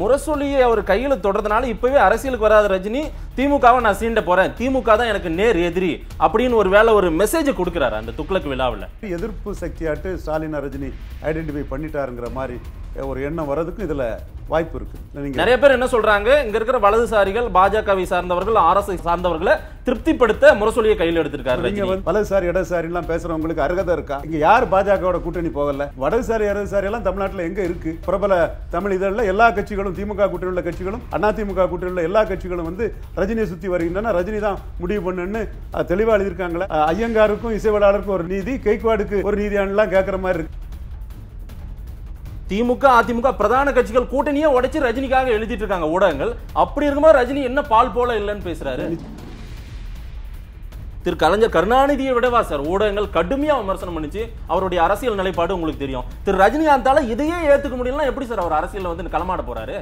முரசொலியை அவர் கையில் தொடர்றதுனால இப்பவே அரசியலுக்கு வராத ரஜினி திமுகவை நான் சீண்ட போறேன் திமுக தான் எனக்கு நேர் எதிரி அப்படின்னு ஒரு வேலை ஒரு மெசேஜ் கொடுக்குறாரு அந்த துக்ளக் விழாவில் எதிர்ப்பு சக்தியாட்டு ஸ்டாலின் ரஜினி ஐடென்டிஃபை பண்ணிட்டாருங்கிற மாதிரி ஒரு எண்ணம் வர்றதுக்கு இதுல வாய்ப்பு இருக்கு நிறைய பேர் என்ன சொல்றாங்க இங்க இருக்கிற வலதுசாரிகள் பாஜகவை சார்ந்தவர்கள் அரசை சார்ந்தவர்களை திருப்திப்படுத்த முரசொலியை கையில் எடுத்திருக்காரு வலதுசாரி இடதுசாரி எல்லாம் பேசுறவங்களுக்கு அருகதை இருக்கா இங்க யார் பாஜகவோட கூட்டணி போகல வடதுசாரி இடதுசாரி எல்லாம் தமிழ்நாட்டில் எங்க இருக்கு பிரபல தமிழ் இதழில் எல்லா கட்சிகளும் கட்சிகளும் திமுக உள்ள கட்சிகளும் கூட்டணி உள்ள எல்லா கட்சிகளும் வந்து ரஜினியை சுற்றி வருகின்றன ரஜினி தான் முடிவு பண்ணுன்னு தெளிவாக எழுதியிருக்காங்களே ஐயங்காருக்கும் இசைவலாளருக்கும் ஒரு நீதி கேக்வாடுக்கு ஒரு நீதியானலாம் கேட்குற மாதிரி இருக்கு திமுக அதிமுக பிரதான கட்சிகள் கூட்டணியே உடைச்சு ரஜினிக்காக எழுதிட்டு இருக்காங்க ஊடகங்கள் அப்படி இருக்கும்போது ரஜினி என்ன பால் போல இல்லைன்னு பேசுறாரு திரு கலைஞர் கருணாநிதியை விடவா சார் ஊடகங்கள் கடுமையா விமர்சனம் பண்ணிச்சு அவருடைய அரசியல் நிலைப்பாடு உங்களுக்கு தெரியும் திரு ரஜினிகாந்தால இதையே ஏத்துக்க முடியலன்னா எப்படி சார் அவர் அரசியல் வந்து களமாட போறாரு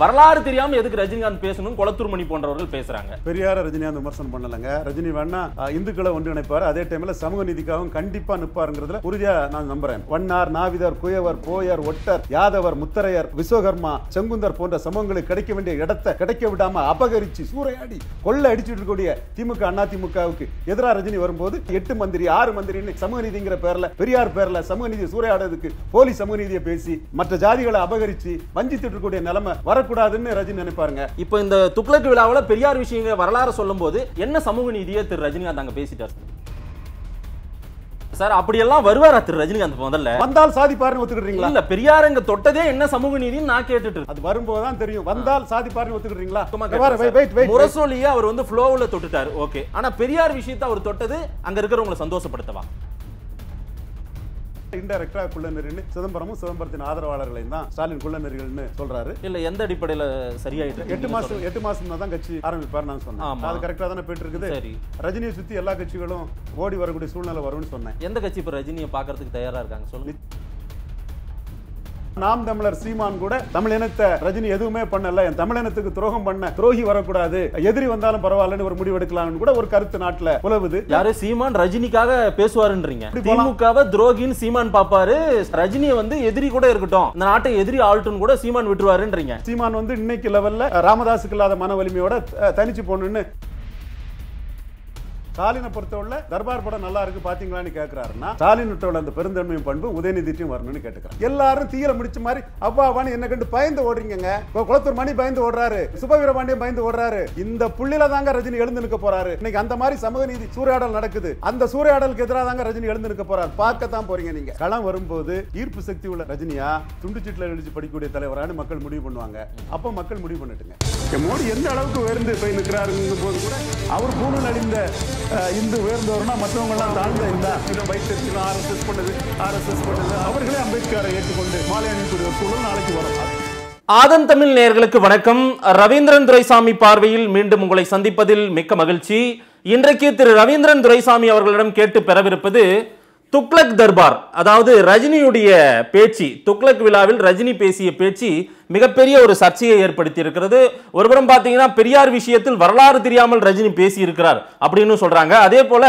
வரலாறு தெரியாம எதுக்கு ரஜினிகாந்த் பேசணும் கொளத்தூர் மணி போன்றவர்கள் பேசுறாங்க பெரியார ரஜினிகாந்த் விமர்சனம் பண்ணலங்க ரஜினி வேணா இந்துக்களை ஒன்றிணைப்பார் அதே டைம்ல சமூக நீதிக்காகவும் கண்டிப்பா நிற்பாருங்கிறதுல உறுதியா நான் நம்புறேன் வண்ணார் நாவிதர் குயவர் போயர் ஒட்டர் யாதவர் முத்தரையர் விஸ்வகர்மா செங்குந்தர் போன்ற சமூகங்களுக்கு கிடைக்க வேண்டிய இடத்தை கிடைக்க விடாம அபகரிச்சு சூறையாடி கொள்ள அடிச்சுட்டு இருக்கக்கூடிய திமுக அண்ணா திமுகவுக்கு எதிராக ரஜினி வரும்போது எட்டு மந்திரி ஆறு மந்திரின்னு சமூக நீதிங்கிற பேர்ல பெரியார் பேர்ல சமூக நீதி சூறையாடுறதுக்கு போலி சமூக நீதியை பேசி மற்ற ஜாதிகளை அபகரிச்சு வஞ்சித்து இருக்கக்கூடிய நிலைமை வர வரக்கூடாதுன்னு ரஜினி நினைப்பாருங்க இப்போ இந்த விழாவில் பெரியார் வரலாறு சொல்லும் போது என்ன சமூக திரு ரஜினிகாந்த் அங்கே பேசிட்டார் சார் அப்படியெல்லாம் வருவாரா திரு ரஜினிகாந்த் முதல்ல வந்தால் ஒத்துக்கிறீங்களா இல்ல பெரியார் இங்க தொட்டதே என்ன சமூக நீதினு நான் கேட்டுட்டு அது வரும்போதுதான் தெரியும் வந்தால் சாதிப்பாருன்னு ஒத்துக்கிறீங்களா முரசொலியை அவர் வந்து ஃப்ளோவில் தொட்டுட்டாரு ஓகே ஆனா பெரியார் விஷயத்த அவர் தொட்டது அங்க இருக்கிறவங்களை சந்தோஷப்படுத்தவா இன்டெரக்டா குள்ளநெறின்னு சிதம்பரமும் சிதம்பரத்தின் ஆதரவாளர்களையும் தான் ஸ்டாலின் குள்ளநெறிகள்னு சொல்றாரு இல்ல எந்த அடிப்படையில சரியாயிட்டு எட்டு மாசம் எட்டு மாசம் தான் கட்சி ஆரம்பிப்பாரு நான் சொன்னேன் அது கரெக்டா தானே போயிட்டு இருக்குது ரஜினியை சுத்தி எல்லா கட்சிகளும் ஓடி வரக்கூடிய சூழ்நிலை வரும்னு சொன்னேன் எந்த கட்சி இப்ப ரஜினியை பாக்குறதுக்கு தயாரா இருக்காங்க சொல்லுங்க நாம் தமிழர் சீமான் கூட தமிழ் இனத்தை ரஜினி எதுவுமே பண்ணல என் தமிழினத்துக்கு துரோகம் பண்ண துரோகி வரக்கூடாது எதிரி வந்தாலும் பரவாயில்லன்னு ஒரு முடிவு எடுக்கலாம்னு கூட ஒரு கருத்து நாட்டுல உழவுது யாரும் சீமான் ரஜினிக்காக பேசுவாருன்றீங்க திமுகவை துரோகின்னு சீமான் பாப்பாரு ரஜினியை வந்து எதிரி கூட இருக்கட்டும் இந்த நாட்டை எதிரி ஆள்ட்டும் கூட சீமான் விட்டுருவாருன்றீங்க சீமான் வந்து இன்னைக்கு லெவல்ல ராமதாஸுக்கு இல்லாத மன வலிமையோட தனிச்சு போகணும்னு ஸ்டாலினை பொறுத்தவரை தர்பார் படம் நல்லா இருக்கு பாத்தீங்களான்னு கேட்கிறாருன்னா ஸ்டாலின் அந்த பெருந்தன்மையும் பண்பு உதயநிதிட்டையும் வரணும்னு கேட்டுக்கிறார் எல்லாரும் தீயில முடிச்ச மாதிரி அவ்வாவான்னு என்ன கண்டு பயந்து ஓடுறீங்க குளத்தூர் மணி பயந்து ஓடுறாரு சுபவீரபாண்டியன் பயந்து ஓடுறாரு இந்த புள்ளில தாங்க ரஜினி எழுந்து நிற்க போறாரு இன்னைக்கு அந்த மாதிரி சமூக நீதி சூறையாடல் நடக்குது அந்த சூறையாடலுக்கு எதிராக தாங்க ரஜினி எழுந்து நிற்க போறாரு பார்க்கத்தான் போறீங்க நீங்க களம் வரும்போது ஈர்ப்பு சக்தி உள்ள ரஜினியா துண்டுச்சீட்டில் சீட்டில் எழுதி படிக்கக்கூடிய தலைவரான மக்கள் முடிவு பண்ணுவாங்க அப்போ மக்கள் முடிவு பண்ணட்டுங்க மோடி எந்த அளவுக்கு உயர்ந்து போய் நிற்கிறாருங்கும் போது கூட அவர் பூணல் நடிந்த இந்து உயர்ந்தவர்னா எல்லாம் தாழ்ந்த இந்த வைத்திருக்கலாம் ஆர்எஸ்எஸ் பண்ணது ஆர்எஸ்எஸ் பண்ணது அவர்களே அம்பேத்கரை ஏற்றுக்கொண்டு மாலை அணியக்கூடிய ஒரு சூழல் நாளைக்கு வரும் ஆதன் தமிழ் நேர்களுக்கு வணக்கம் ரவீந்திரன் துரைசாமி பார்வையில் மீண்டும் உங்களை சந்திப்பதில் மிக்க மகிழ்ச்சி இன்றைக்கு திரு ரவீந்திரன் துரைசாமி அவர்களிடம் கேட்டு பெறவிருப்பது துக்ளக் தர்பார் அதாவது ரஜினியுடைய பேச்சு துக்ளக் விழாவில் ரஜினி பேசிய பேச்சு மிகப்பெரிய ஒரு சர்ச்சையை ஏற்படுத்தி இருக்கிறது ஒருபுறம் பார்த்தீங்கன்னா பெரியார் விஷயத்தில் வரலாறு தெரியாமல் ரஜினி பேசி இருக்கிறார் அப்படின்னு சொல்றாங்க அதே போல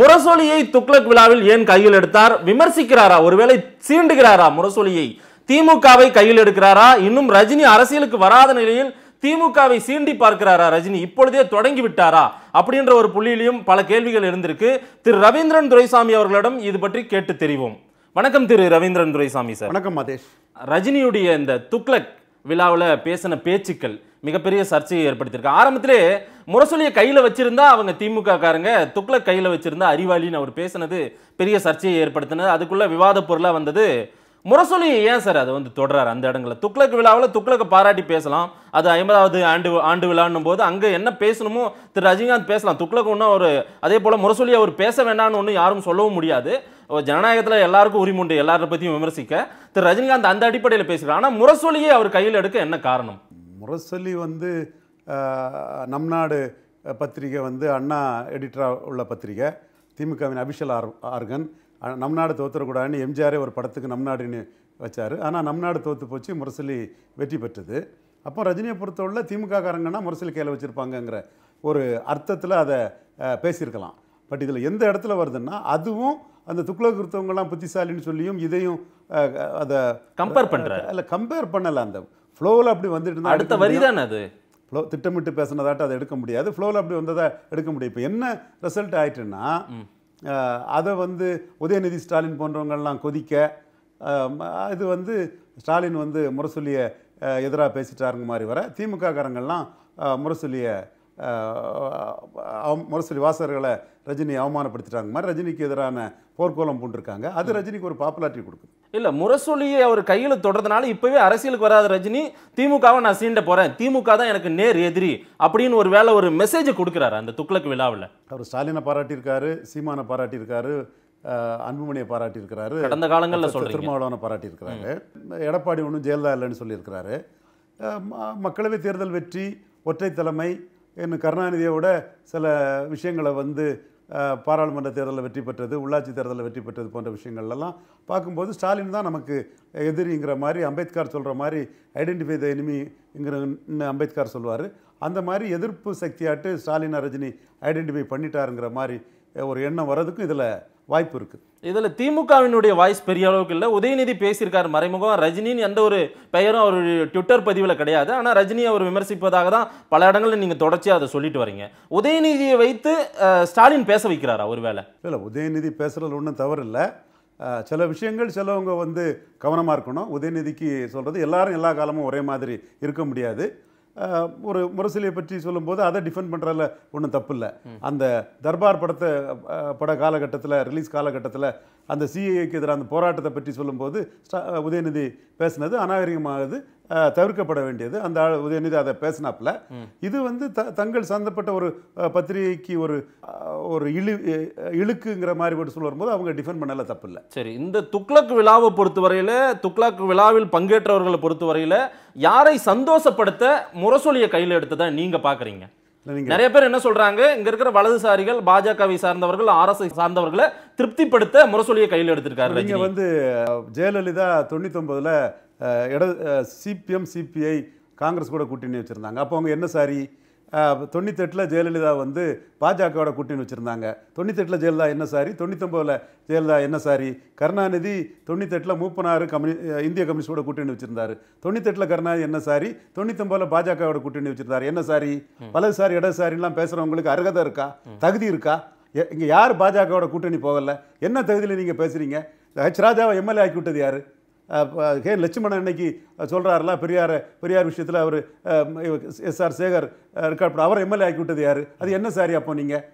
முரசொலியை துக்ளக் விழாவில் ஏன் கையில் எடுத்தார் விமர்சிக்கிறாரா ஒருவேளை சீண்டுகிறாரா முரசொலியை திமுகவை கையில் எடுக்கிறாரா இன்னும் ரஜினி அரசியலுக்கு வராத நிலையில் திமுகவை சீண்டி பார்க்கிறாரா ரஜினி இப்பொழுதே தொடங்கி விட்டாரா அப்படின்ற ஒரு புள்ளியிலையும் பல கேள்விகள் இருந்திருக்கு திரு ரவீந்திரன் துரைசாமி அவர்களிடம் இது பற்றி கேட்டு தெரிவோம் வணக்கம் திரு ரவீந்திரன் துரைசாமி சார் வணக்கம் மதேஷ் ரஜினியுடைய இந்த துக்ளக் விழாவில் பேசின பேச்சுக்கள் மிகப்பெரிய சர்ச்சையை ஏற்படுத்தியிருக்கு ஆரம்பத்திலே முரசொலியை கையில் வச்சிருந்தா அவங்க திமுக காரங்க துக்ளக் கையில் வச்சிருந்தா அறிவாளின்னு அவர் பேசினது பெரிய சர்ச்சையை ஏற்படுத்தினது அதுக்குள்ள விவாத பொருளாக வந்தது முரசொலி ஏன் சார் அதை வந்து தொடர்றாரு அந்த இடங்களில் துக்ளக் விழாவில் துக்ளக்கை பாராட்டி பேசலாம் அது ஐம்பதாவது ஆண்டு ஆண்டு விழான்னும் போது அங்கே என்ன பேசணுமோ திரு ரஜினிகாந்த் பேசலாம் துக்ளக் ஒன்றும் அவர் அதே போல் முரசொலியை அவர் பேச வேண்டாம்னு ஒன்றும் யாரும் சொல்லவும் முடியாது ஜனநாயகத்தில் எல்லாருக்கும் உரிமை உண்டு எல்லாரை பற்றியும் விமர்சிக்க திரு ரஜினிகாந்த் அந்த அடிப்படையில் பேசுகிறார் ஆனால் முரசொலியை அவர் கையில் எடுக்க என்ன காரணம் முரசொலி வந்து நம் நாடு பத்திரிகை வந்து அண்ணா எடிட்டராக உள்ள பத்திரிகை திமுகவின் அபிஷல் ஆர் ஆர்கன் நம் நாடு தோற்றுறக்கூடாதுன்னு எம்ஜிஆரே ஒரு படத்துக்கு நம் நாடுன்னு வச்சார் ஆனால் நம் நாடு தோற்று போச்சு முரசொலி வெற்றி பெற்றது அப்போ ரஜினியை பொறுத்தவரை திமுக காரங்கன்னா முரசொலி கையில் வச்சுருப்பாங்கங்கிற ஒரு அர்த்தத்தில் அதை பேசியிருக்கலாம் பட் இதில் எந்த இடத்துல வருதுன்னா அதுவும் அந்த துக்ளக் இருத்தவங்கலாம் புத்திசாலின்னு சொல்லியும் இதையும் அதை கம்பேர் பண்ணுற இல்லை கம்பேர் பண்ணலை அந்த ஃப்ளோவில் அப்படி வந்துட்டு இருந்தால் அடுத்த வரி தானே அது ஃப்ளோ திட்டமிட்டு பேசினதாட்ட அதை எடுக்க முடியாது ஃப்ளோவில் அப்படி வந்ததை எடுக்க முடியும் இப்போ என்ன ரிசல்ட் ஆயிட்டுன்னா அதை வந்து உதயநிதி ஸ்டாலின் போன்றவங்கள்லாம் கொதிக்க இது வந்து ஸ்டாலின் வந்து முரசொல்லிய எதிராக பேசிட்டாருங்க மாதிரி வர திமுக காரங்கள்லாம் முரசொல்லிய முரசொலி வாசகர்களை ரஜினி அவமானப்படுத்திட்டாங்க மாதிரி ரஜினிக்கு எதிரான போர்க்கோலம் பூண்டிருக்காங்க அது ரஜினிக்கு ஒரு பாப்புலாரிட்டி கொடுக்குது இல்லை முரசொலியை அவர் கையில் தொடர்றதுனால இப்போவே அரசியலுக்கு வராத ரஜினி திமுகவை நான் சீண்ட போகிறேன் திமுக தான் எனக்கு நேர் எதிரி அப்படின்னு ஒரு வேலை ஒரு மெசேஜ் கொடுக்குறாரு அந்த துக்ளக் விழாவில் அவர் ஸ்டாலினை பாராட்டியிருக்காரு சீமானை பாராட்டியிருக்காரு அன்புமணியை பாராட்டியிருக்கிறாரு கடந்த காலங்களில் சொல்ல திருமாவளவனை பாராட்டியிருக்கிறாரு எடப்பாடி ஒன்றும் ஜெயலலிதா இல்லைன்னு சொல்லியிருக்கிறாரு மக்களவை தேர்தல் வெற்றி ஒற்றை தலைமை இன்னும் கருணாநிதியோட சில விஷயங்களை வந்து பாராளுமன்ற தேர்தலில் வெற்றி பெற்றது உள்ளாட்சி தேர்தலில் வெற்றி பெற்றது போன்ற விஷயங்கள்லாம் பார்க்கும்போது ஸ்டாலின் தான் நமக்கு எதிரிங்கிற மாதிரி அம்பேத்கர் சொல்கிற மாதிரி ஐடென்டிஃபை த எனிமிங்கிற அம்பேத்கர் சொல்லுவார் அந்த மாதிரி எதிர்ப்பு சக்தியாட்டு ஸ்டாலின் ரஜினி ஐடென்டிஃபை பண்ணிட்டாருங்கிற மாதிரி ஒரு எண்ணம் வர்றதுக்கும் இதில் வாய்ப்பு இருக்குது இதில் திமுகவினுடைய வாய்ஸ் பெரிய அளவுக்கு இல்லை உதயநிதி பேசியிருக்கார் மறைமுகம் ரஜினின்னு எந்த ஒரு பெயரும் அவர் ட்விட்டர் பதிவில் கிடையாது ஆனால் ரஜினி அவர் விமர்சிப்பதாக தான் பல இடங்களில் நீங்கள் தொடர்ச்சியாக அதை சொல்லிட்டு வரீங்க உதயநிதியை வைத்து ஸ்டாலின் பேச வைக்கிறாரா ஒரு வேலை இல்லை உதயநிதி பேசுறதுல ஒன்றும் தவறு இல்லை சில விஷயங்கள் சிலவங்க வந்து கவனமாக இருக்கணும் உதயநிதிக்கு சொல்கிறது எல்லாரும் எல்லா காலமும் ஒரே மாதிரி இருக்க முடியாது ஒரு முரசிலியை பற்றி சொல்லும்போது அதை டிஃபெண்ட் பண்ணுறதுல ஒன்றும் தப்பு இல்லை அந்த தர்பார் படத்தை பட காலகட்டத்தில் ரிலீஸ் காலகட்டத்தில் அந்த சிஏஏக்கு அந்த போராட்டத்தை பற்றி சொல்லும்போது உதயநிதி பேசினது அநாகரிகமானது தவிர்க்கப்பட வேண்டியது அந்த உதயநிதி அதை பேசினாப்புல இது வந்து த தங்கள் சம்மந்தப்பட்ட ஒரு பத்திரிகைக்கு ஒரு ஒரு இழு இழுக்குங்கிற மாதிரி போட்டு சொல்ல வரும்போது அவங்க டிஃபெண்ட் பண்ணல தப்பு இல்லை சரி இந்த துக்ளக் விழாவை பொறுத்தவரையில் துக்ளக் விழாவில் பங்கேற்றவர்களை பொறுத்தவரையில் யாரை சந்தோஷப்படுத்த முரசொலியை கையில் எடுத்து தான் நீங்கள் பார்க்குறீங்க நிறைய பேர் என்ன சொல்றாங்க இங்க இருக்கிற வலதுசாரிகள் பாஜகவை சார்ந்தவர்கள் அரசை சார்ந்தவர்களை திருப்திப்படுத்த முரசொலியை கையில் எடுத்திருக்காரு நீங்க வந்து ஜெயலலிதா தொண்ணூத்தி ஒன்பதுல இட சிபிஎம் சிபிஐ காங்கிரஸ் கூட கூட்டணி வச்சிருந்தாங்க அப்போ அவங்க என்ன சாரி தொண்ணூத்தெட்டில் ஜெயலலிதா வந்து பாஜகவோட கூட்டின்னு வச்சுருந்தாங்க தொண்ணூத்தெட்டில் ஜெயலலிதா என்ன சாரி தொண்ணூத்தொம்பதில் ஜெயலலிதா என்ன சாரி கருணாநிதி தொண்ணூத்தெட்டில் மூப்பனாறு கம்யூ இந்திய கம்யூனிஸ்டோட கூட்டணி வச்சுருந்தார் தொண்ணூத்தெட்டில் கருணாநிதி என்ன சாரி தொண்ணூத்தொம்பதில் பாஜகவோட கூட்டணி வச்சுருந்தார் என்ன சாரி வலதுசாரி இடதுசாரிலாம் பேசுகிறவங்களுக்கு அருகதை இருக்கா தகுதி இருக்கா இங்கே யார் பாஜகவோட கூட்டணி போகலை என்ன தகுதியில் நீங்கள் பேசுகிறீங்க ஹெச் ராஜாவை எம்எல்ஏ ஆக்கி விட்டது யார் கே லட்சுமணன் இன்னைக்கு சொல்கிறாருல பெரியார் பெரியார் விஷயத்தில் அவர் எஸ்ஆர் சேகர் இருக்காப்பட அவர் எம்எல்ஏ ஆக்கி விட்டது யார் அது என்ன சாரி அப்போ நீங்கள்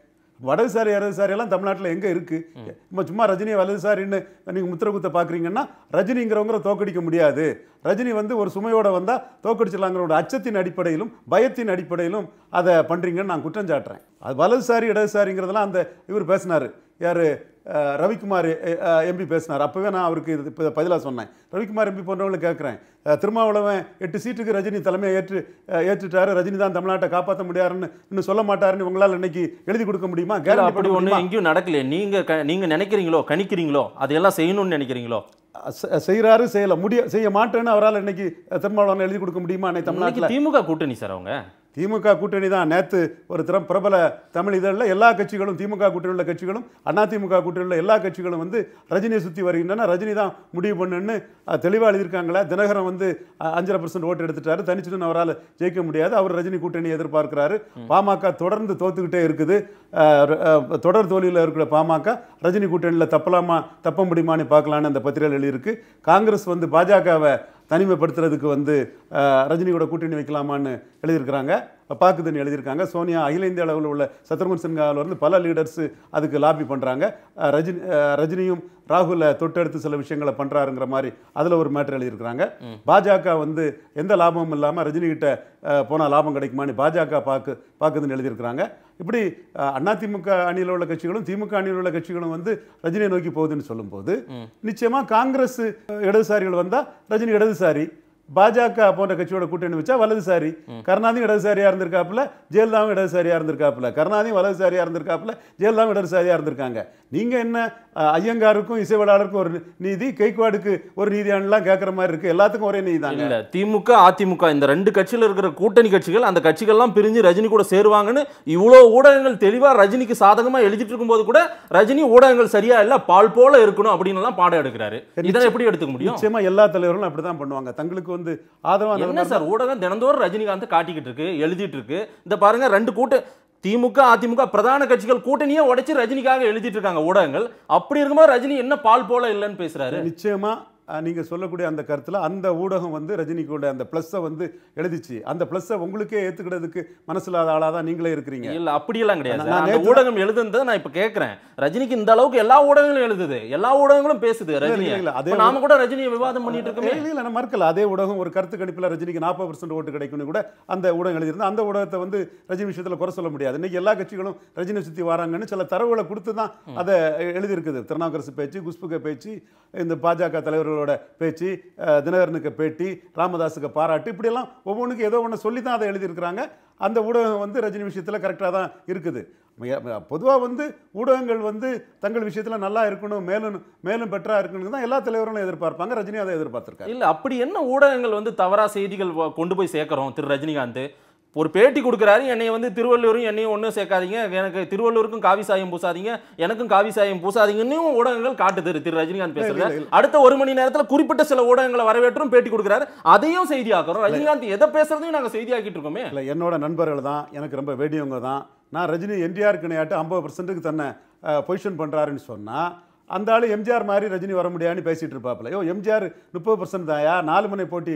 வடதுசாரி இடதுசாரியெல்லாம் தமிழ்நாட்டில் எங்கே இருக்குது நம்ம சும்மா ரஜினியை வலதுசாரின்னு நீங்கள் முத்திரகுத்தை பார்க்குறீங்கன்னா ரஜினிங்கிறவங்கிற தோக்கடிக்க முடியாது ரஜினி வந்து ஒரு சுமையோடு வந்தால் தோக்கடிச்சிடலாங்கிற ஒரு அச்சத்தின் அடிப்படையிலும் பயத்தின் அடிப்படையிலும் அதை பண்ணுறீங்கன்னு நான் குற்றம் சாட்டுறேன் அது வலதுசாரி இடதுசாரிங்கிறதெல்லாம் அந்த இவர் பேசினார் யார் ரவிக்குமார் எம்பி பேசினார் அப்போவே நான் அவருக்கு இது இப்போ பதிலாக சொன்னேன் ரவிக்குமார் எம்பி போன்றவங்களை கேட்குறேன் திருமாவளவன் எட்டு சீட்டுக்கு ரஜினி தலைமையை ஏற்று ஏற்றுட்டாரு ரஜினி தான் தமிழ்நாட்டை காப்பாற்ற முடியாருன்னு இன்னும் சொல்ல மாட்டாருன்னு உங்களால் இன்னைக்கு எழுதி கொடுக்க முடியுமா அப்படி ஒன்று எங்கேயும் நடக்கலையே நீங்கள் நீங்கள் நினைக்கிறீங்களோ கணிக்கிறீங்களோ அதையெல்லாம் செய்யணும்னு நினைக்கிறீங்களோ செய்கிறாரு செய்யலை முடிய செய்ய மாட்டேன்னு அவரால் இன்னைக்கு திருமாவளவன் எழுதி கொடுக்க முடியுமா அன்னைக்கு தமிழ்நாட்டில் திமுக கூட்டணி சார் அவங்க திமுக கூட்டணி தான் நேற்று ஒரு திறம் பிரபல தமிழ் இதழில் எல்லா கட்சிகளும் திமுக கூட்டணி உள்ள கட்சிகளும் அதிமுக கூட்டணி உள்ள எல்லா கட்சிகளும் வந்து ரஜினியை சுற்றி வருகின்றன ரஜினி தான் முடிவு பண்ணுன்னு தெளிவாக எழுதியிருக்காங்களே தினகரன் வந்து அஞ்சரை பர்சன்ட் ஓட்டு எடுத்துட்டாரு தனிச்சுடன் அவரால் ஜெயிக்க முடியாது அவர் ரஜினி கூட்டணியை எதிர்பார்க்கிறாரு பாமக தொடர்ந்து தோத்துக்கிட்டே இருக்குது தொடர் தோழியில் இருக்கிற பாமக ரஜினி கூட்டணியில் தப்பலாமா தப்ப முடியுமான்னு பார்க்கலான்னு அந்த பத்திரிகையில் எழுதியிருக்கு காங்கிரஸ் வந்து பாஜகவை தனிமைப்படுத்துறதுக்கு வந்து ரஜினி கூட கூட்டணி வைக்கலாமான்னு எழுதியிருக்கிறாங்க பாக்குதுன்னு எழுதியிருக்காங்க சோனியா அகில இந்திய அளவில் உள்ள சத்ருகன் சின்ஹாவிலிருந்து பல லீடர்ஸு அதுக்கு லாபி பண்ணுறாங்க ரஜினி ரஜினியும் ராகுல தொட்டெடுத்து சில விஷயங்களை பண்ணுறாருங்கிற மாதிரி அதில் ஒரு மேட்டர் எழுதியிருக்கிறாங்க பாஜக வந்து எந்த லாபமும் இல்லாமல் ரஜினிகிட்ட போனால் லாபம் கிடைக்குமான்னு பாஜக பார்க்கு பார்க்குதுன்னு எழுதியிருக்கிறாங்க இப்படி அதிமுக அணியில் உள்ள கட்சிகளும் திமுக அணியில் உள்ள கட்சிகளும் வந்து ரஜினியை நோக்கி போகுதுன்னு சொல்லும்போது நிச்சயமாக காங்கிரஸ் இடதுசாரிகள் வந்தால் ரஜினி இடதுசாரி பாஜக போன்ற கட்சியோட கூட்டணி வச்சா வலதுசாரி கருணாநிதி இடதுசாரியா இருந்திருக்காப்புல ஜெயலலிதாவும் இடதுசாரியா இருந்திருக்காப்புல கருணாநிதி வலதுசாரியா இருந்திருக்காப்புல ஜெயலலிதாவும் இடதுசாரியா இருந்திருக்காங்க நீங்க என்ன ஐயங்காருக்கும் இசைவலாளருக்கும் ஒரு நீதி கைக்குவாடுக்கு ஒரு நீதியானலாம் கேட்கற மாதிரி இருக்கு எல்லாத்துக்கும் ஒரே நீதி தான் திமுக அதிமுக இந்த ரெண்டு கட்சியில இருக்கிற கூட்டணி கட்சிகள் அந்த கட்சிகள்லாம் பிரிஞ்சு ரஜினி கூட சேருவாங்கன்னு இவ்வளவு ஊடகங்கள் தெளிவா ரஜினிக்கு சாதகமா எழுதிட்டு இருக்கும் போது கூட ரஜினி ஊடகங்கள் சரியா இல்லை பால் போல இருக்கணும் அப்படின்னு எல்லாம் பாடம் எடுக்கிறாரு இதெல்லாம் எப்படி எடுத்துக்க முடியும் நிச்சயமா எல்லா தலைவர்களும் அப்படிதான் பண்ணுவாங்க தங்களுக்கு வந்து வந்து ஆதரவாக என்ன சார் ஊடகம் தினந்தோறும் ரஜினிகாந்த் காட்டிக்கிட்டு இருக்கு எழுதிட்டு இருக்கு இந்த பாருங்க ரெண்டு கூட்ட திமுக அதிமுக பிரதான கட்சிகள் கூட்டணியே உடைச்சு ரஜினிக்காக எழுதிட்டு இருக்காங்க ஊடகங்கள் அப்படி இருக்கும்போது ரஜினி என்ன பால் போல இல்லைன்னு பேசுறாரு நிச்சயமா நீங்கள் சொல்லக்கூடிய அந்த கருத்தில் அந்த ஊடகம் வந்து ரஜினிக்கோட அந்த ப்ளஸ்ஸை வந்து எழுதிச்சு அந்த ப்ளஸ்ஸை உங்களுக்கே ஏற்றுக்கிறதுக்கு மனசில்லாத ஆளாக தான் நீங்களே இருக்கிறீங்க இல்லை அப்படியெல்லாம் கிடையாது அந்த ஊடகம் எழுதுனதை நான் இப்போ கேட்குறேன் ரஜினிக்கு இந்த அளவுக்கு எல்லா ஊடகங்களும் எழுதுது எல்லா ஊடகங்களும் பேசுது ரஜினி அதே நாம கூட ரஜினியை விவாதம் பண்ணிட்டு இருக்கோம் இல்லை நம்ம அதே ஊடகம் ஒரு கருத்து கணிப்பில் ரஜினிக்கு நாற்பது பர்சன்ட் ஓட்டு கிடைக்கும்னு கூட அந்த ஊடகம் எழுதியிருந்தா அந்த ஊடகத்தை வந்து ரஜினி விஷயத்தில் குறை சொல்ல முடியாது இன்னைக்கு எல்லா கட்சிகளும் ரஜினி சுற்றி வராங்கன்னு சில தரவுகளை கொடுத்து தான் அதை எழுதியிருக்குது திருநாவுக்கரசு பேச்சு குஸ்புக பேச்சு இந்த பாஜக தலைவர்கள் அவர்களோட பேச்சு தினகரனுக்கு பேட்டி ராமதாஸுக்கு பாராட்டு இப்படியெல்லாம் ஒவ்வொன்றுக்கும் ஏதோ ஒன்று சொல்லி தான் அதை எழுதியிருக்கிறாங்க அந்த ஊடகம் வந்து ரஜினி விஷயத்தில் கரெக்டாக தான் இருக்குது பொதுவாக வந்து ஊடகங்கள் வந்து தங்கள் விஷயத்தில் நல்லா இருக்கணும் மேலும் மேலும் பெற்றா இருக்கணும் தான் எல்லா தலைவர்களும் எதிர்பார்ப்பாங்க ரஜினி அதை எதிர்பார்த்துருக்காங்க இல்லை அப்படி என்ன ஊடகங்கள் வந்து தவறாக செய்திகள் கொண்டு போய் சேர்க்குறோம் திரு ரஜினிகாந்த் ஒரு பேட்டி கொடுக்குறாரு என்னை வந்து திருவள்ளூரும் என்னையும் ஒன்றும் சேர்க்காதீங்க எனக்கு திருவள்ளூருக்கும் காவி சாயம் பூசாதீங்க எனக்கும் காவி சாயம் பூசாதீங்கன்னு ஊடகங்கள் காட்டுது திரு ரஜினிகாந்த் பேசுறது அடுத்த ஒரு மணி நேரத்தில் குறிப்பிட்ட சில ஊடகங்களை வரவேற்றும் பேட்டி கொடுக்குறாரு அதையும் செய்தியாக்குறோம் ரஜினிகாந்த் எதை பேசுறதையும் நாங்கள் செய்தியாக்கிட்டு இருக்கோமே இல்லை என்னோட நண்பர்கள் தான் எனக்கு ரொம்ப வேடியவங்க தான் நான் ரஜினி என்டிஆர் கிணையாட்டு ஐம்பது பர்சன்ட்டுக்கு தன்னை பொசிஷன் பண்ணுறாருன்னு சொன்னால் அந்த ஆள் எம்ஜிஆர் மாதிரி ரஜினி வர முடியாதுன்னு பேசிகிட்டு இருப்பாப்பில் ஐயோ எம்ஜிஆர் முப்பது பர்சன்ட் தாயா நாலு முனை போட்டி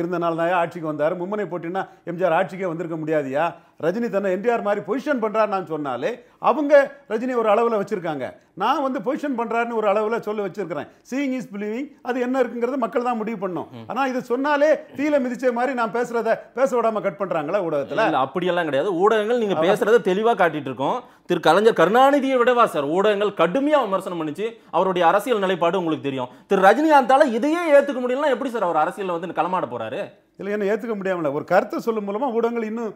இருந்தனால தான் ஆட்சிக்கு வந்தார் மும்முனை போட்டின்னா எம்ஜிஆர் ஆட்சிக்கே வந்திருக்க முடியாதியா ரஜினி தன்னை எம்ஜிஆர் மாதிரி பொசிஷன் பண்ணுறாருன்னு நான் சொன்னாலே அவங்க ரஜினி ஒரு அளவில் வச்சுருக்காங்க நான் வந்து பொசிஷன் பண்ணுறாருன்னு ஒரு அளவில் சொல்ல வச்சுருக்கிறேன் சீயிங் இஸ் பிலீவிங் அது என்ன இருக்குங்கிறது மக்கள் தான் முடிவு பண்ணும் ஆனால் இது சொன்னாலே தீல மிதிச்ச மாதிரி நான் பேசுகிறத பேச விடாமல் கட் பண்ணுறாங்களா ஊடகத்தில் அப்படியெல்லாம் கிடையாது ஊடகங்கள் நீங்கள் பேசுகிறத தெளிவாக காட்டிகிட்டு இருக்கோம் திரு கலைஞர் கருணாநிதியை விடவா சார் ஊடகங்கள் கடுமையாக விமர்சனம் பண்ணிச்சு அவருடைய அரசியல் நிலைப்பாடு உங்களுக்கு தெரியும் திரு ரஜினிகாந்தால் இதையே ஏற்றுக்க முடியலன்னா எப்படி சார் அவர் அரசியலில் வந்து களமாட போகிறாரு இல்லை என்ன ஏற்றுக்க முடியாமல் ஒரு கருத்தை சொல்லும் மூலமாக ஊடகங்கள் இன்னும்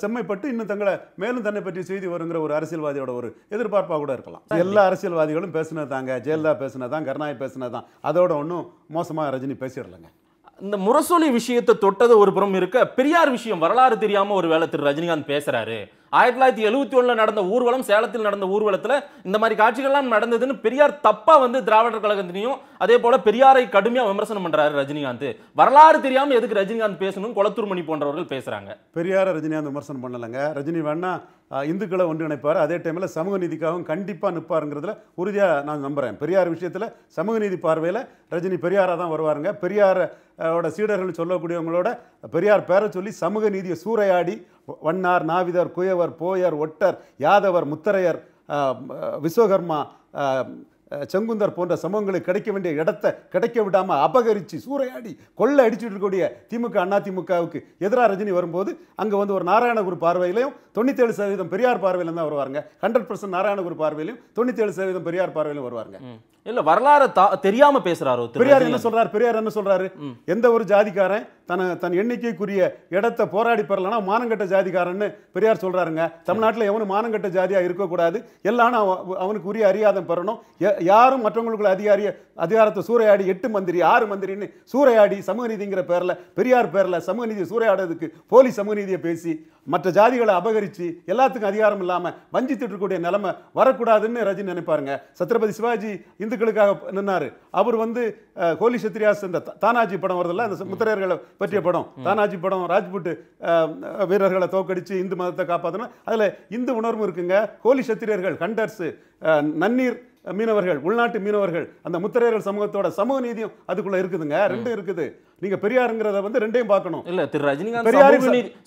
செம்மைப்பட்டு இன்னும் தங்களை மேலும் தன்னை பற்றி செய்தி வருங்கிற ஒரு அரசியல்வாதியோட ஒரு எதிர்பார்ப்பாக கூட இருக்கலாம் எல்லா அரசியல்வாதிகளும் பேசினது தாங்க ஜெயலலிதா பேசினதான் தான் கருணாநிதி பேசினது தான் அதோட ஒன்றும் மோசமாக ரஜினி பேசிடலங்க இந்த முரசொலி விஷயத்தை தொட்டது ஒரு புறம் இருக்க பெரியார் விஷயம் வரலாறு தெரியாமல் ஒரு வேலை திரு ரஜினிகாந்த் பேசுகிறாரு ஆயிரத்தி தொள்ளாயிரத்தி எழுபத்தி ஒன்றில் நடந்த ஊர்வலம் சேலத்தில் நடந்த ஊர்வலத்தில் இந்த மாதிரி காட்சிகள்லாம் நடந்ததுன்னு பெரியார் தப்பாக வந்து திராவிடர் கழகத்திலையும் அதே போல் பெரியாரை கடுமையாக விமர்சனம் பண்ணுறாரு ரஜினிகாந்த் வரலாறு தெரியாமல் எதுக்கு ரஜினிகாந்த் பேசணும் குளத்தூர்மணி போன்றவர்கள் பேசுகிறாங்க பெரியாரை ரஜினிகாந்த் விமர்சனம் பண்ணலைங்க ரஜினி வேணா இந்துக்களை ஒன்றிணைப்பார் அதே டைமில் சமூக நீதிக்காகவும் கண்டிப்பாக நிற்பாருங்கிறதுல உறுதியாக நான் நம்புகிறேன் பெரியார் விஷயத்தில் சமூக நீதி பார்வையில் ரஜினி பெரியாராக தான் வருவாருங்க பெரியாரோட சீடர்கள் சொல்லக்கூடியவங்களோட பெரியார் பேரை சொல்லி சமூக நீதியை சூறையாடி வண்ணார் நாவிதர் குயவர் போயர் ஒட்டர் யாதவர் முத்தரையர் விஸ்வகர்மா செங்குந்தர் போன்ற சமூகங்களுக்கு கிடைக்க வேண்டிய இடத்தை கிடைக்க விடாமல் அபகரித்து சூறையாடி கொள்ளை அடிச்சுட்டு இருக்கக்கூடிய திமுக அண்ணா திமுகவுக்கு எதிராக ரஜினி வரும்போது அங்கே வந்து ஒரு நாராயணகுரு பார்வையிலையும் தொண்ணூத்தேழு சதவீதம் பெரியார் பார்வையில தான் வருவாருங்க ஹண்ட்ரட் பர்சன்ட் நாராயணகுரு பார்வையிலும் தொண்ணூத்தேழு சதவீதம் பெரியார் பார்வையிலும் வருவாருங்க இல்ல வரலாறு தெரியாம பேசுறாரு பெரியார் என்ன சொல்றாரு பெரியார் என்ன சொல்றாரு எந்த ஒரு ஜாதிக்காரன் தன தன் எண்ணிக்கைக்குரிய இடத்தை போராடி பெறலன்னா மானங்கட்ட ஜாதிக்காரன்னு பெரியார் சொல்றாருங்க தமிழ்நாட்டில் எவனும் மானங்கட்ட ஜாதியா இருக்கக்கூடாது எல்லாம் அவனுக்கு உரிய அறியாதம் பெறணும் யாரும் மற்றவங்களுக்குள்ள அதிகாரிய அதிகாரத்தை சூறையாடி எட்டு மந்திரி ஆறு மந்திரின்னு சூறையாடி சமூக நீதிங்கிற பேர்ல பெரியார் பேர்ல சமூக நீதி சூறையாடுறதுக்கு போலி சமூக நீதியை பேசி மற்ற ஜாதிகளை அபகரித்து எல்லாத்துக்கும் அதிகாரம் இல்லாமல் வஞ்சித்துட்டு இருக்கக்கூடிய நிலைமை வரக்கூடாதுன்னு ரஜினி நினைப்பாருங்க சத்ரபதி சிவாஜி இந்த இந்துக்களுக்காக நின்னார் அவர் வந்து கோலி சத்ரியாஸ் இந்த தானாஜி படம் வருதில்ல அந்த முத்திரையர்களை பற்றிய படம் தானாஜி படம் ராஜ்புட் வீரர்களை தோக்கடித்து இந்து மதத்தை காப்பாற்றணும் அதில் இந்து உணர்வு இருக்குங்க கோலி சத்திரியர்கள் கண்டர்ஸு நன்னீர் மீனவர்கள் உள்நாட்டு மீனவர்கள் அந்த முத்திரையர்கள் சமூகத்தோட சமூக நீதியும் அதுக்குள்ளே இருக்குதுங்க ரெண்டும் இருக்குது நீங்க பெரியாருங்கிறத வந்து ரெண்டையும் பார்க்கணும் இல்ல திரு ரஜினிகாந்த் பெரியார்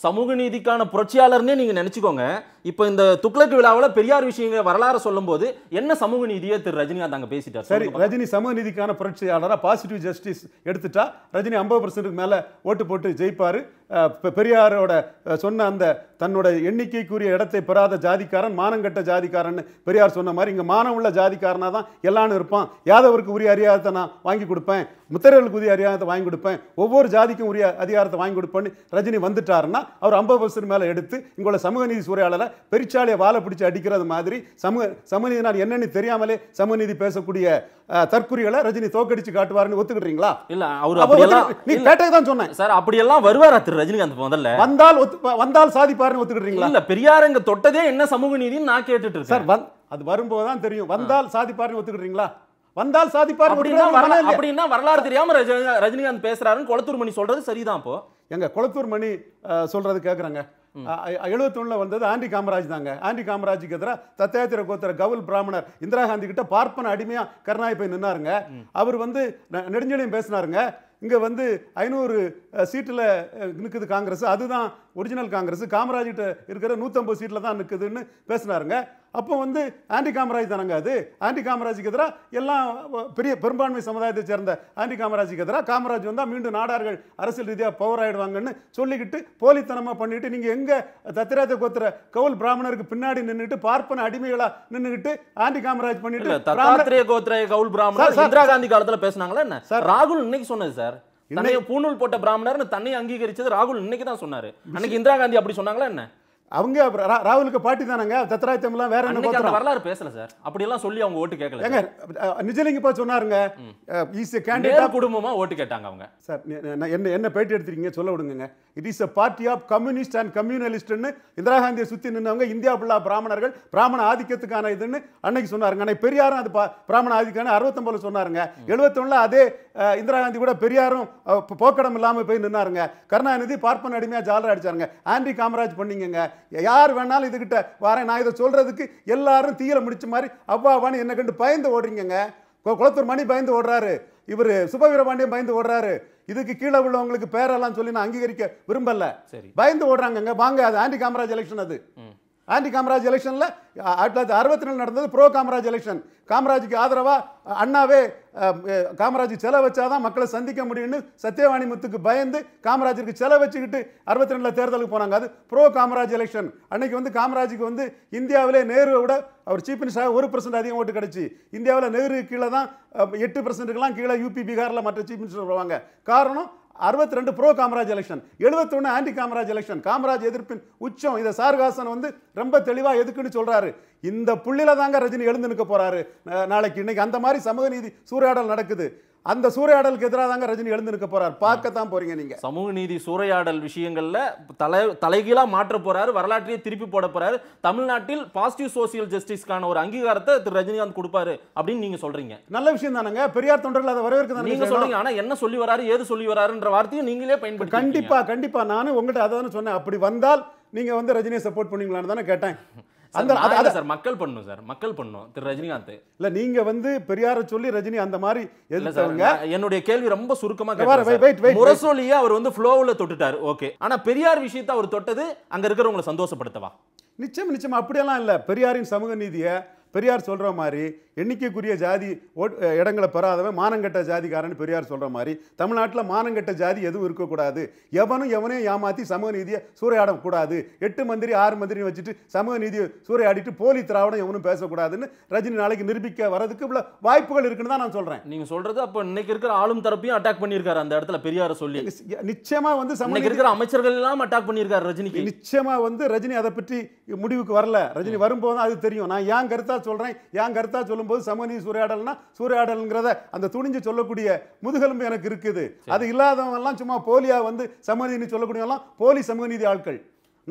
சமூக நீதிக்கான புரட்சியாளர்னே நீங்க நினைச்சுக்கோங்க இப்ப இந்த துக்ளக் விழாவில் பெரியார் விஷயங்கள் வரலாறு சொல்லும் போது என்ன சமூக நீதியை திரு ரஜினிகாந்த் அங்க பேசிட்டார் சரி ரஜினி சமூக நீதிக்கான புரட்சியாளராக பாசிட்டிவ் ஜஸ்டிஸ் எடுத்துட்டா ரஜினி ஐம்பது பர்சன்ட்டுக்கு மேல ஓட்டு போட்டு ஜெயிப்பாரு பெரியாரோட சொன்ன அந்த தன்னோட எண்ணிக்கைக்குரிய இடத்தை பெறாத ஜாதிக்காரன் மானங்கட்ட ஜாதிக்காரன் பெரியார் சொன்ன மாதிரி இங்கே மானம் உள்ள ஜாதிக்காரனாக தான் எல்லாரும் இருப்பான் யாதவருக்கு உரிய அரியாதத்தை நான் வாங்கி கொடுப்பேன் முத்தரவர்களுக்கு உரிய அரியாதத்தை வாங்கி கொடுப்பேன் ஒவ்வொரு ஜாதிக்கும் உரிய அதிகாரத்தை வாங்கி கொடுப்பேன்னு ரஜினி வந்துட்டாருன்னா அவர் ஐம்பது பர்சன்ட் மேலே எடுத்து இங்குள்ள சமூக நீதி சூறையாளரை பெருச்சாலையை வாழை பிடிச்சி அடிக்கிறது மாதிரி சமூக சமூக நான் என்னன்னு தெரியாமலே சமூக நீதி பேசக்கூடிய தற்குறிகளை ரஜினி தோக்கடிச்சு காட்டுவாருன்னு ஒத்துக்கிட்டீங்களா இல்ல அவர் நீ கேட்டது தான் சொன்னேன் சார் எல்லாம் வருவாரா திரு ரஜினிகாந்த் முதல்ல வந்தால் வந்தால் சாதிப்பாருன்னு ஒத்துக்கிட்டீங்களா இல்ல பெரியார் அங்க தொட்டதே என்ன சமூக நீதினு நான் கேட்டுட்டு சார் அது வரும்போது தான் தெரியும் வந்தால் சாதிப்பாருன்னு ஒத்துக்கிட்டீங்களா வந்தால் சாதிப்பார் அப்படின்னா வரலாறு தெரியாம ரஜினிகாந்த் பேசுறாருன்னு கொளத்தூர் மணி சொல்றது சரிதான் இப்போ எங்க குளத்தூர் மணி சொல்றது எழுபத்தி ஒண்ணுல வந்தது ஆண்டி காமராஜ் தாங்க ஆண்டி காமராஜுக்கு எதிராக தத்தாத்திர கோத்திர கவுல் பிராமணர் இந்திரா காந்தி கிட்ட பார்ப்பன அடிமையா கருணாய் நின்னாருங்க அவர் வந்து நெடுஞ்செழியும் பேசினாருங்க இங்க வந்து ஐநூறு சீட்டில் நிற்குது காங்கிரஸ் அதுதான் ஒரிஜினல் காங்கிரஸ் காமராஜ் கிட்ட இருக்கிற நூற்றம்பது சீட்டில் தான் நிற்குதுன்னு பேசினாருங்க அப்போ வந்து ஆன்டி காமராஜ் தானங்க அது ஆன்டி காமராஜுக்கு எதிராக எல்லாம் பெரிய பெரும்பான்மை சமுதாயத்தை சேர்ந்த ஆன்டி காமராஜுக்கு எதிராக காமராஜ் வந்தால் மீண்டும் நாடார்கள் அரசியல் ரீதியாக பவர் ஆகிடுவாங்கன்னு சொல்லிக்கிட்டு போலித்தனமாக பண்ணிவிட்டு நீங்கள் எங்கே தத்திராத்தை கோத்திர கவுல் பிராமணருக்கு பின்னாடி நின்றுட்டு பார்ப்பன அடிமைகளாக நின்றுக்கிட்டு ஆண்டி காமராஜ் பண்ணிட்டு தத்தாத்திரிய கோத்திர கவுல் பிராமணர் இந்திரா காந்தி காலத்தில் பேசினாங்களா என்ன சார் ராகுல் இன்னைக்கு சொன்னது சார் பூணூல் போட்ட பிராமணர்னு தன்னை அங்கீகரிச்சது ராகுல் இன்னைக்கு தான் சொன்னார் அன்னைக்கு இந்திரா காந்தி அப்படி சொன்னாங்களா என்ன அவங்க ராகுலுக்கு பாட்டி தானங்க தமிழ்லாம் வேற என்ன வரலாறு பேசல சார் அப்படி எல்லாம் சொல்லி அவங்க ஓட்டு கேட்கல ஏங்க நிஜலிங்கப்பா சொன்னாருங்க இஸ் எ கேண்டிடேட் குடும்பமா ஓட்டு கேட்டாங்க அவங்க சார் என்ன என்ன பேட்டி எடுத்துறீங்க சொல்ல விடுங்க it is a party of communist and கம்யூனலிஸ்ட்னு இந்திரா காந்தியை சுத்தி நின்னவங்க இந்தியா ஃபுல்லாக பிராமணர்கள் பிராமண ஆதிக்கத்துக்கான இதுன்னு அன்னைக்கு சொன்னாருங்க அன்னைக்கு பெரியாரும் அது பிராமண ஆதிக்கான அறுபத்தொம்பதில் சொன்னாருங்க எழுபத்தொன்னில் அதே இந்திரா காந்தி கூட பெரியாரும் போக்கடம் இல்லாமல் போய் நின்னாருங்க கருணாநிதி பார்ப்பன் அடிமையாக ஜாலர் அடிச்சாருங்க ஆண்டி காமராஜ் பண்ணிங்கங்க யார் வேணாலும் இதுகிட்ட வரேன் நான் இதை சொல்கிறதுக்கு எல்லாரும் தீயில முடிச்ச மாதிரி அவ்வாவான்னு என்ன கண்டு பயந்து ஓடுறீங்க குளத்தூர் மணி பயந்து ஓடுறாரு இவர் சுபவீரபாண்டியன் பயந்து ஓடுறாரு இதுக்கு கீழே உள்ளவங்களுக்கு பேரெல்லாம் சொல்லி நான் அங்கீகரிக்க விரும்பல சரி பயந்து ஓடுறாங்கங்க வாங்க அது ஆண்டி காமராஜ் எலெக்ஷன் அது ஆன்டி காமராஜ் எலெக்ஷனில் ஆயிரத்தி தொள்ளாயிரத்தி அறுபத்தி நாலு நடந்தது ப்ரோ காமராஜ் எலெக்ஷன் காமராஜுக்கு ஆதரவாக அண்ணாவே காமராஜ் செலை வச்சாதான் மக்களை சந்திக்க முடியும்னு சத்யவாணி முத்துக்கு பயந்து காமராஜருக்கு செலை வச்சுக்கிட்டு அறுபத்தி ரெண்டில் தேர்தலுக்கு போனாங்க அது ப்ரோ காமராஜ் எலெக்ஷன் அன்னைக்கு வந்து காமராஜுக்கு வந்து இந்தியாவிலே விட அவர் சீஃப் மினிஸ்டராக ஒரு பர்சன்ட் அதிகம் ஓட்டு கிடச்சி இந்தியாவில் நேரு கீழே தான் எட்டு பர்சன்ட்டுக்கெல்லாம் கீழே யூபி பீகாரில் மற்ற சீஃப் மினிஸ்டர் வருவாங்க காரணம் அறுபத்தி ரெண்டு ப்ரோ காமராஜ் எலெக்ஷன் எழுபத்தி எழுபத்தொன்று ஆன்டி காமராஜ் எலெக்ஷன் காமராஜ் எதிர்ப்பின் உச்சம் இதை சார்காசன் வந்து ரொம்ப தெளிவாக எதுக்குன்னு சொல்கிறாரு இந்த புள்ளியில் தாங்க ரஜினி எழுந்து நிற்க போகிறாரு நாளைக்கு இன்னைக்கு அந்த மாதிரி சமூக நீதி சூறையாடல் நடக்குது அந்த சூறையாடலுக்கு எதிராக தாங்க ரஜினி எழுந்து நிற்க போறார் பார்க்க தான் போறீங்க நீங்க சமூக நீதி சூறையாடல் விஷயங்கள்ல தலை தலைகீழா மாற்ற போறாரு வரலாற்றையே திருப்பி போட போறாரு தமிழ்நாட்டில் பாசிட்டிவ் சோசியல் ஜஸ்டிஸ்க்கான ஒரு அங்கீகாரத்தை திரு ரஜினிகாந்த் கொடுப்பாரு அப்படின்னு நீங்க சொல்றீங்க நல்ல விஷயம் தானங்க பெரியார் தொண்டர்கள் அதை வரவேற்க நீங்க சொல்றீங்க ஆனா என்ன சொல்லி வராரு ஏது சொல்லி வராருன்ற வார்த்தையும் நீங்களே பயன்படுத்தி கண்டிப்பா கண்டிப்பா நானும் உங்கள்கிட்ட அதை சொன்னேன் அப்படி வந்தால் நீங்க வந்து ரஜினியை சப்போர்ட் பண்ணீங்களான்னு தானே கேட்டேன் அந்த அதை சார் மக்கள் பண்ணும் சார் மக்கள் பண்ணும் திரு ரஜினிகாந்த் இல்ல நீங்க வந்து பெரியார சொல்லி ரஜினி அந்த மாதிரி எதிர்த்தவங்க என்னுடைய கேள்வி ரொம்ப சுருக்கமா முரசொலியா அவர் வந்து ஃப்ளோவில் தொட்டுட்டார் ஓகே ஆனா பெரியார் விஷயத்தை அவர் தொட்டது அங்க இருக்கிறவங்களை சந்தோஷப்படுத்தவா நிச்சயம் நிச்சயம் அப்படியெல்லாம் இல்லை பெரியாரின் சமூக நீதியை பெரியார் சொல்ற மாதிரி எண்ணிக்கைக்குரிய ஜாதி ஓட் இடங்களை பெறாதவன் மானங்கட்ட ஜாதிக்காரன் பெரியார் சொல்கிற மாதிரி தமிழ்நாட்டில் மானங்கட்ட ஜாதி எதுவும் இருக்கக்கூடாது எவனும் எவனையும் ஏமாற்றி சமூக நீதியை சூறையாடக்கூடாது எட்டு மந்திரி ஆறு மந்திரி வச்சுட்டு சமூக நீதியை சூறையாடிட்டு போலி திராவிடம் எவனும் பேசக்கூடாதுன்னு ரஜினி நாளைக்கு நிரூபிக்க வரதுக்கு இவ்வளோ வாய்ப்புகள் இருக்குன்னு தான் நான் சொல்கிறேன் நீங்கள் சொல்கிறது அப்போ இன்னைக்கு இருக்கிற ஆளும் தரப்பையும் அட்டாக் பண்ணியிருக்காரு அந்த இடத்துல பெரியார் சொல்லி நிச்சயமாக வந்து சமூக இருக்கிற அமைச்சர்கள் எல்லாம் அட்டாக் பண்ணியிருக்காரு ரஜினிக்கு நிச்சயமாக வந்து ரஜினி அதை பற்றி முடிவுக்கு வரல ரஜினி வரும்போது அது தெரியும் நான் ஏன் கருத்தா சொல்கிறேன் ஏன் கருத்தா சொல்லும் சொல்லும்போது சமநீதி சூறையாடல்னா சூறையாடல்ங்கிறத அந்த துணிஞ்சு சொல்லக்கூடிய முதுகெலும்பு எனக்கு இருக்குது அது இல்லாதவங்கெல்லாம் சும்மா போலியா வந்து சமநீதி சொல்லக்கூடியவெல்லாம் போலி சமநீதி ஆட்கள்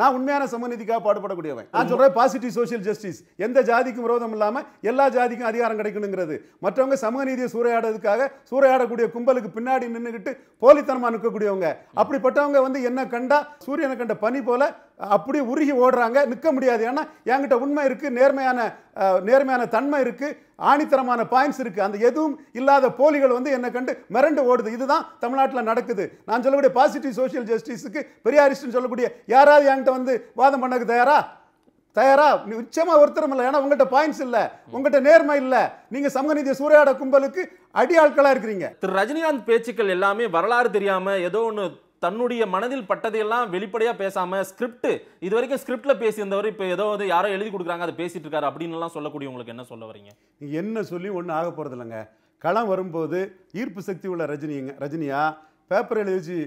நான் உண்மையான சமநீதிக்காக பாடுபடக்கூடியவன் நான் சொல்கிறேன் பாசிட்டிவ் சோஷியல் ஜஸ்டிஸ் எந்த ஜாதிக்கும் விரோதம் இல்லாமல் எல்லா ஜாதிக்கும் அதிகாரம் கிடைக்கணுங்கிறது மற்றவங்க சமநீதியை சூறையாடுறதுக்காக சூறையாடக்கூடிய கும்பலுக்கு பின்னாடி நின்றுக்கிட்டு போலித்தனமாக நிற்கக்கூடியவங்க அப்படிப்பட்டவங்க வந்து என்ன கண்டா சூரியனை கண்ட பனி போல அப்படி உருகி ஓடுறாங்க நிற்க முடியாது ஏன்னா என்கிட்ட உண்மை இருக்குது நேர்மையான நேர்மையான தன்மை இருக்குது ஆணித்தரமான பாயிண்ட்ஸ் இருக்குது அந்த எதுவும் இல்லாத போலிகள் வந்து என்னை கண்டு மிரண்டு ஓடுது இதுதான் தமிழ்நாட்டில் நடக்குது நான் சொல்லக்கூடிய பாசிட்டிவ் சோஷியல் ஜஸ்டிஸுக்கு பெரியாரிஸ்ட்னு சொல்லக்கூடிய யாராவது என்கிட்ட வந்து வாதம் பண்ணக்கு தயாரா தயாரா நிச்சயமாக ஒருத்தரும் இல்லை ஏன்னா உங்கள்கிட்ட பாயிண்ட்ஸ் இல்லை உங்கள்கிட்ட நேர்மை இல்லை நீங்கள் சமூகநீதி சூறையாட கும்பலுக்கு அடி ஆட்களாக இருக்கிறீங்க திரு ரஜினிகாந்த் பேச்சுக்கள் எல்லாமே வரலாறு தெரியாமல் ஏதோ ஒன்று தன்னுடைய மனதில் பட்டதையெல்லாம் வெளிப்படையாக பேசாமல் ஸ்கிரிப்ட் இது வரைக்கும் ஸ்கிரிப்டில் பேசியிருந்தவர் இப்போ ஏதோ வந்து யாரோ எழுதி கொடுக்குறாங்க அதை பேசிட்டு இருக்காரு அப்படின்னு எல்லாம் சொல்லக்கூடிய உங்களுக்கு என்ன சொல்ல வரீங்க என்ன சொல்லி ஒன்றும் ஆக போறது இல்லைங்க களம் வரும்போது ஈர்ப்பு சக்தி உள்ள ரஜினிங்க ரஜினியா பேப்பர் எழுதி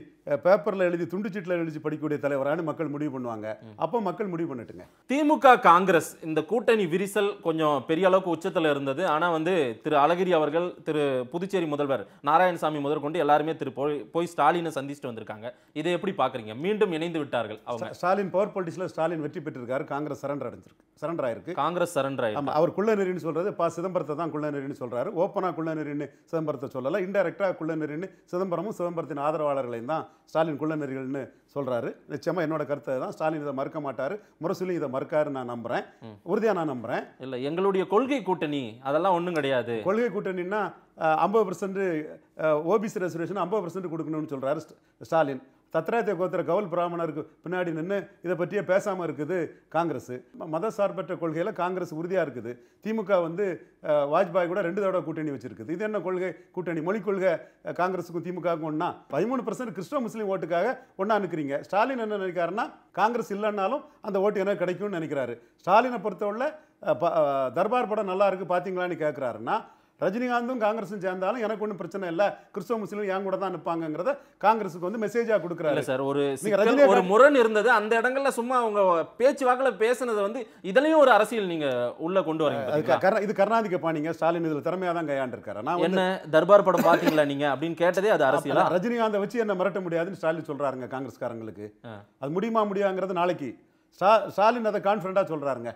பேப்பரில் எழுதி துண்டு சீட்டில் எழுதி படிக்கக்கூடிய தலைவரானு மக்கள் முடிவு பண்ணுவாங்க அப்போ மக்கள் முடிவு பண்ணிட்டுங்க திமுக காங்கிரஸ் இந்த கூட்டணி விரிசல் கொஞ்சம் பெரிய அளவுக்கு உச்சத்தில் இருந்தது ஆனால் வந்து திரு அழகிரி அவர்கள் திரு புதுச்சேரி முதல்வர் நாராயணசாமி முதல் கொண்டு எல்லாருமே திரு போய் போய் ஸ்டாலினை சந்திச்சுட்டு வந்திருக்காங்க இதை எப்படி பார்க்குறீங்க மீண்டும் இணைந்து விட்டார்கள் அவங்க ஸ்டாலின் பவர் பாலிட்டிக்ஸில் ஸ்டாலின் வெற்றி பெற்றிருக்காரு காங்கிரஸ் சரண்டர் அடைஞ்சிருக்கு சரண்டர் ஆயிருக்கு காங்கிரஸ் சரண்டர் ஆமாம் அவர் குள்ளநெறின்னு சொல்கிறது பா சிதம்பரத்தை தான் குள்ளநெறின்னு சொல்கிறாரு ஓப்பனாக குள்ளநெறின்னு சிதம்பரத்தை சொல்லலை இன்டெரக்டாக குள்ளநெறின்னு சிதம்பரமும் சிதம்பரத்தின் ஆதரவாளர்களையும் தான் ஸ்டாலின் குள்ளநெறிகள்னு சொல்கிறாரு நிச்சயமாக என்னோட கருத்தை தான் ஸ்டாலின் இதை மறுக்க மாட்டார் முரசிலும் இதை மறுக்காரு நான் நம்புகிறேன் உறுதியாக நான் நம்புகிறேன் இல்லை எங்களுடைய கொள்கை கூட்டணி அதெல்லாம் ஒன்றும் கிடையாது கொள்கை கூட்டணின்னா ஐம்பது பர்சன்ட் ஓபிசி ரெசர்வேஷன் ஐம்பது பர்சன்ட் கொடுக்கணும்னு சொல்கிறாரு ஸ்டாலின் தத்ராத்திய கோத்திர கவுல் பிராமணருக்கு பின்னாடி நின்று இதை பற்றியே பேசாமல் இருக்குது காங்கிரஸ் மத சார்பற்ற கொள்கையில் காங்கிரஸ் உறுதியாக இருக்குது திமுக வந்து வாஜ்பாய் கூட ரெண்டு தடவை கூட்டணி வச்சுருக்குது இது என்ன கொள்கை கூட்டணி மொழி கொள்கை காங்கிரஸுக்கும் திமுகவுக்கும் ஒன்றா பதிமூணு பர்சன்ட் கிறிஸ்டவ முஸ்லீம் ஓட்டுக்காக ஒன்றா நிற்கிறீங்க ஸ்டாலின் என்ன நினைக்கிறாருன்னா காங்கிரஸ் இல்லைன்னாலும் அந்த ஓட்டு என்ன கிடைக்கும்னு நினைக்கிறாரு ஸ்டாலினை பொறுத்தவரை தர்பார் படம் நல்லா இருக்குது பார்த்தீங்களான்னு கேட்குறாருன்னா ரஜினிகாந்தும் காங்கிரஸும் சேர்ந்தாலும் எனக்கு ஒன்றும் பிரச்சனை இல்லை கிறிஸ்தவ முஸ்லீம் என் கூட தான் நிற்பாங்கிறத காங்கிரஸுக்கு வந்து மெசேஜாக கொடுக்குறாரு சார் ஒரு ஒரு முரண் இருந்தது அந்த இடங்கள்ல சும்மா அவங்க பேச்சு வாக்கில் பேசுனது வந்து இதுலயும் ஒரு அரசியல் நீங்க உள்ள கொண்டு வரீங்க இது கருணாதிக்க பாணிங்க ஸ்டாலின் இதுல திறமையா தான் கையாண்டிருக்காரு நான் என்ன தர்பார் படம் பாத்தீங்களா நீங்க அப்படின்னு கேட்டதே அது அரசியல் ரஜினிகாந்தை வச்சு என்ன மிரட்ட முடியாதுன்னு ஸ்டாலின் சொல்றாருங்க காங்கிரஸ்காரங்களுக்கு அது முடியுமா முடியாங்கிறது நாளைக்கு ஸ்டாலின் அதை கான்ஃபிடண்டாக சொல்கிறாருங்க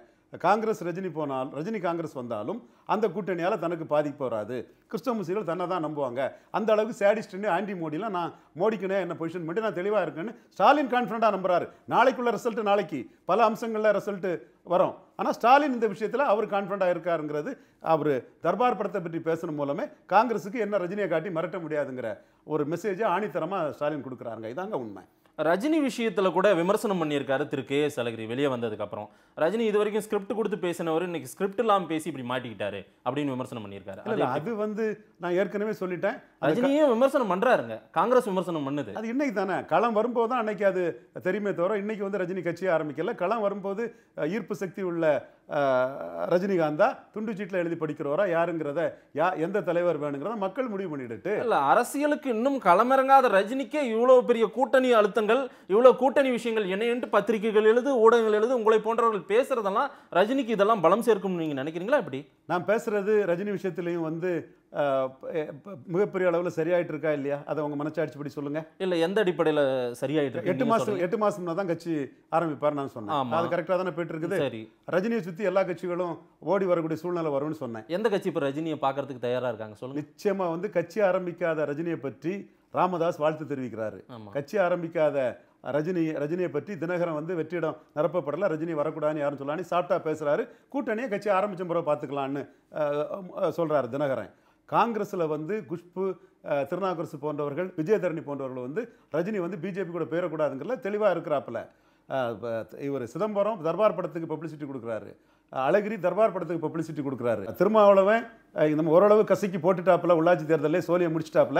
காங்கிரஸ் ரஜினி போனால் ரஜினி காங்கிரஸ் வந்தாலும் அந்த கூட்டணியால் தனக்கு பாதிப்பு வராது கிறிஸ்தவ முஸ்லீம்கள் தன்னை தான் நம்புவாங்க அந்த அளவுக்கு சேடிஸ்ட்னு ஆண்டி மோடிலாம் நான் மோடிக்குனே என்ன பொசிஷன் மட்டும் நான் தெளிவாக இருக்கேன்னு ஸ்டாலின் கான்ஃபிடண்ட்டாக நம்புறாரு நாளைக்குள்ள ரிசல்ட் நாளைக்கு பல அம்சங்களில் ரிசல்ட்டு வரும் ஆனால் ஸ்டாலின் இந்த விஷயத்தில் அவர் கான்ஃபிடண்டாக இருக்காருங்கிறது அவர் தர்பார் படத்தை பற்றி பேசுன மூலமே காங்கிரஸுக்கு என்ன ரஜினியை காட்டி மிரட்ட முடியாதுங்கிற ஒரு மெசேஜை ஆணித்தரமாக ஸ்டாலின் கொடுக்குறாருங்க இதாங்க உண்மை ரஜினி விஷயத்தில் கூட விமர்சனம் பண்ணியிருக்காரு திரு கே எஸ் அழகிரி வெளியே வந்ததுக்கப்புறம் ரஜினி இது வரைக்கும் ஸ்கிரிப்ட் கொடுத்து பேசினவர் இன்னைக்கு ஸ்கிரிப்ட் இல்லாமல் பேசி இப்படி மாட்டிக்கிட்டாரு அப்படின்னு விமர்சனம் பண்ணியிருக்காரு அது வந்து நான் ஏற்கனவே சொல்லிட்டேன் ரஜினியே விமர்சனம் பண்ணுறாருங்க காங்கிரஸ் விமர்சனம் பண்ணுது அது இன்னைக்கு தானே களம் வரும்போது தான் அன்னைக்கு அது தெரியுமே தவிர இன்னைக்கு வந்து ரஜினி கட்சியை ஆரம்பிக்கல களம் வரும்போது ஈர்ப்பு சக்தி உள்ள ரஜினிகாந்தா துண்டு சீட்டில் எழுதி படிக்கிறவரா யாருங்கிறத யா எந்த தலைவர் வேணுங்கிறத மக்கள் முடிவு பண்ணிட்டு இல்லை அரசியலுக்கு இன்னும் களமிறங்காத ரஜினிக்கே இவ்வளோ பெரிய கூட்டணி அழுத்தங்கள் இவ்வளோ கூட்டணி விஷயங்கள் என்னென்று பத்திரிகைகள் எழுது ஊடகங்கள் எழுது உங்களை போன்றவர்கள் பேசுறதெல்லாம் ரஜினிக்கு இதெல்லாம் பலம் சேர்க்கும் நீங்கள் நினைக்கிறீங்களா இப்படி நான் பேசுறது ரஜினி விஷயத்திலையும் வந்து மிகப்பெரிய அளவில் சரியாயிட்டு இருக்கா இல்லையா அதை மனச்சாட்சி படி சொல்லுங்க இல்லை எந்த அடிப்படையில் சரியாயிட்டு எட்டு மாசம் எட்டு மாசம்னா தான் கட்சி ஆரம்பிப்பார் நான் சொன்னேன் அது கரெக்டாக தானே போயிட்டு இருக்குது சரி ரஜினியை சுற்றி எல்லா கட்சிகளும் ஓடி வரக்கூடிய சூழ்நிலை வரும்னு சொன்னேன் எந்த கட்சி இப்போ ரஜினியை பார்க்கறதுக்கு தயாராக இருக்காங்க சொல்லுங்க நிச்சயமாக வந்து கட்சி ஆரம்பிக்காத ரஜினியை பற்றி ராமதாஸ் வாழ்த்து தெரிவிக்கிறாரு கட்சி ஆரம்பிக்காத ரஜினி ரஜினியை பற்றி தினகரன் வந்து வெற்றிடம் நிரப்பப்படலை ரஜினி வரக்கூடாதுன்னு யாரும் சொல்லலான்னு சாப்பிட்டா பேசுகிறாரு கூட்டணியை கட்சி ஆரம்பித்த முறை பார்த்துக்கலான்னு சொல்கிறாரு தினகரன் காங்கிரஸில் வந்து குஷ்பு திருநாகரசு போன்றவர்கள் விஜயதரணி போன்றவர்கள் வந்து ரஜினி வந்து பிஜேபி கூட போயிடக்கூடாதுங்கிறல தெளிவாக இருக்கிறாப்புல இவர் சிதம்பரம் தர்பார் படத்துக்கு பப்ளிசிட்டி கொடுக்குறாரு அழகிரி தர்பார் படத்துக்கு பப்ளிசிட்டி கொடுக்குறாரு திருமாவளவன் நம்ம ஓரளவு கசிக்கி போட்டுட்டாப்புல உள்ளாட்சி தேர்தலில் சோலியை முடிச்சிட்டாப்புல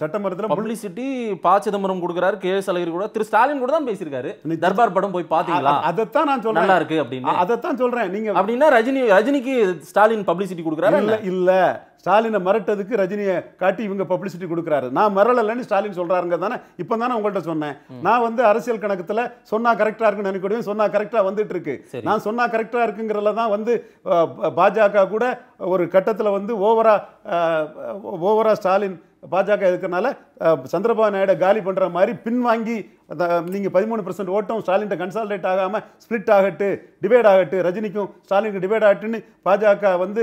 சட்டமன்றத்தில் பப்ளிசிட்டி பா சிதம்பரம் கொடுக்குறாரு கே எஸ் அழகிரி கூட திரு ஸ்டாலின் கூட தான் பேசியிருக்காரு தர்பார் படம் போய் பார்த்தீங்களா அதைத்தான் நான் சொல்றேன் நல்லா இருக்கு அப்படின்னு அதைத்தான் சொல்கிறேன் நீங்கள் அப்படின்னா ரஜினி ரஜினிக்கு ஸ்டாலின் பப்ளிசிட்டி கொடுக்குறாரு இல்லை இல்லை ஸ்டாலினை மறட்டதுக்கு ரஜினியை காட்டி இவங்க பப்ளிசிட்டி கொடுக்குறாரு நான் மறலைன்னு ஸ்டாலின் சொல்கிறாருங்க தானே இப்போ தானே உங்கள்கிட்ட சொன்னேன் நான் வந்து அரசியல் கணக்கத்தில் சொன்னால் கரெக்டாக இருக்குன்னு நினைக்கூடிய சொன்னால் கரெக்டாக வந்துட்டு இருக்கு நான் சொன்னால் கரெக்டாக இருக்குங்கிறதுல தான் வந்து பாஜக கூட ஒரு கட்டத்தில் வந்து ஓவராக ஓவராக ஸ்டாலின் பாஜக இருக்கிறனால சந்திரபாபு நாயுடு காலி பண்ணுற மாதிரி பின்வாங்கி நீங்கள் பதிமூணு பர்சன்ட் ஓட்டம் ஸ்டாலின் கன்சால்டேட் ஆகாமல் ஸ்ப்ளிட் ஆகட்டு டிவைட் ஆகட்டு ரஜினிக்கும் ஸ்டாலினுக்கு டிவைட் ஆகட்டுன்னு பாஜக வந்து